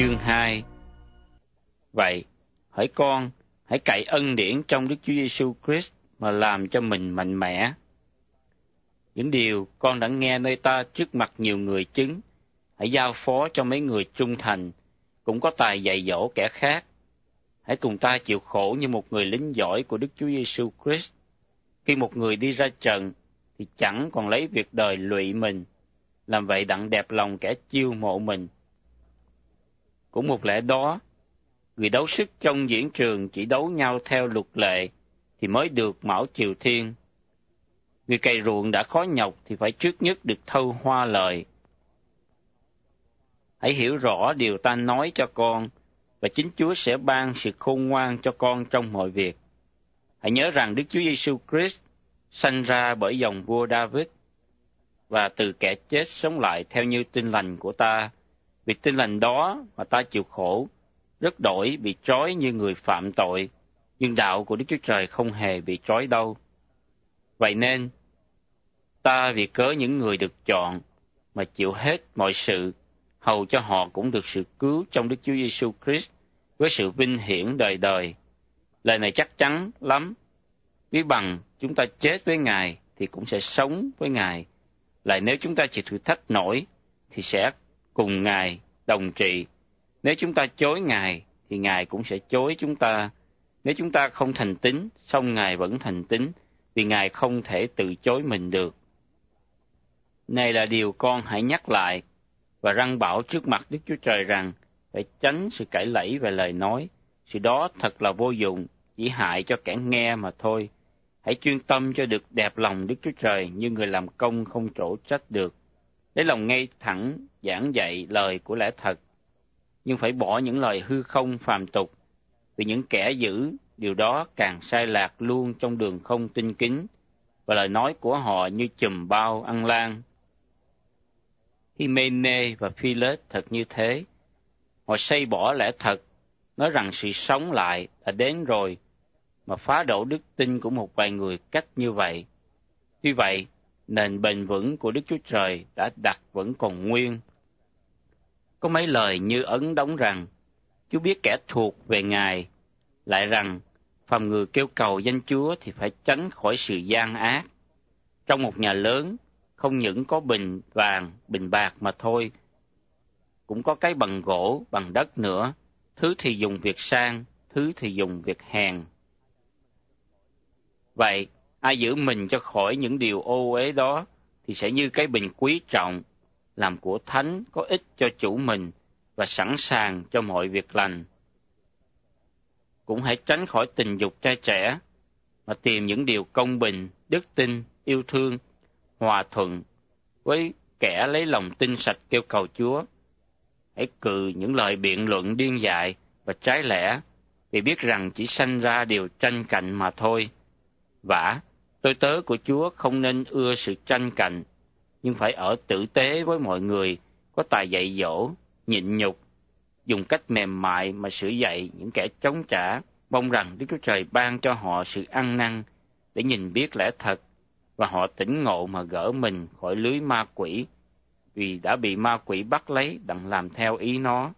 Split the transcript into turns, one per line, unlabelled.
Chương 2 Vậy, hỡi con, hãy cậy ân điển trong Đức Chúa Giêsu Christ mà làm cho mình mạnh mẽ. Những điều con đã nghe nơi ta trước mặt nhiều người chứng, hãy giao phó cho mấy người trung thành, cũng có tài dạy dỗ kẻ khác. Hãy cùng ta chịu khổ như một người lính giỏi của Đức Chúa Giêsu Christ. Khi một người đi ra trận thì chẳng còn lấy việc đời lụy mình, làm vậy đặng đẹp lòng kẻ chiêu mộ mình cũng một lẽ đó, người đấu sức trong diễn trường chỉ đấu nhau theo luật lệ thì mới được mão triều thiên. Người cày ruộng đã khó nhọc thì phải trước nhất được thâu hoa lợi. Hãy hiểu rõ điều ta nói cho con, và chính Chúa sẽ ban sự khôn ngoan cho con trong mọi việc. Hãy nhớ rằng Đức Chúa Giêsu Christ sanh ra bởi dòng vua David và từ kẻ chết sống lại theo như tin lành của ta vì tin lành đó mà ta chịu khổ, rất đổi bị trói như người phạm tội, nhưng đạo của Đức Chúa Trời không hề bị trói đâu. Vậy nên, ta vì cớ những người được chọn mà chịu hết mọi sự, hầu cho họ cũng được sự cứu trong Đức Chúa Giêsu Christ với sự vinh hiển đời đời. Lời này chắc chắn lắm. biết bằng chúng ta chết với Ngài thì cũng sẽ sống với Ngài. Lại nếu chúng ta chịu thử thách nổi thì sẽ cùng Ngài đồng trị. Nếu chúng ta chối Ngài, thì Ngài cũng sẽ chối chúng ta. Nếu chúng ta không thành tín, song Ngài vẫn thành tín, vì Ngài không thể từ chối mình được. Này là điều con hãy nhắc lại và răng bảo trước mặt Đức Chúa Trời rằng phải tránh sự cãi lẫy về lời nói. Sự đó thật là vô dụng, chỉ hại cho kẻ nghe mà thôi. Hãy chuyên tâm cho được đẹp lòng Đức Chúa Trời như người làm công không trổ trách được. Lấy lòng ngay thẳng giảng dạy lời của lẽ thật, nhưng phải bỏ những lời hư không phàm tục, vì những kẻ giữ điều đó càng sai lạc luôn trong đường không tinh kính, và lời nói của họ như chùm bao ăn lan. Himene và Philet thật như thế. Họ xây bỏ lẽ thật, nói rằng sự sống lại đã đến rồi, mà phá đổ đức tin của một vài người cách như vậy. Tuy vậy, nền bền vững của Đức Chúa Trời đã đặt vẫn còn nguyên. Có mấy lời như ấn đóng rằng, Chúa biết kẻ thuộc về Ngài, lại rằng, phòng người kêu cầu danh Chúa thì phải tránh khỏi sự gian ác. Trong một nhà lớn, không những có bình vàng, bình bạc mà thôi, cũng có cái bằng gỗ, bằng đất nữa, thứ thì dùng việc sang, thứ thì dùng việc hèn. Vậy, ai giữ mình cho khỏi những điều ô uế đó thì sẽ như cái bình quý trọng làm của thánh có ích cho chủ mình và sẵn sàng cho mọi việc lành cũng hãy tránh khỏi tình dục trai trẻ mà tìm những điều công bình đức tin yêu thương hòa thuận với kẻ lấy lòng tin sạch kêu cầu chúa hãy cừ những lời biện luận điên dại và trái lẽ vì biết rằng chỉ sanh ra điều tranh cạnh mà thôi vả tôi tớ của Chúa không nên ưa sự tranh cạnh, nhưng phải ở tử tế với mọi người, có tài dạy dỗ, nhịn nhục, dùng cách mềm mại mà sửa dạy những kẻ chống trả, mong rằng Đức Chúa Trời ban cho họ sự ăn năn để nhìn biết lẽ thật và họ tỉnh ngộ mà gỡ mình khỏi lưới ma quỷ vì đã bị ma quỷ bắt lấy đặng làm theo ý nó.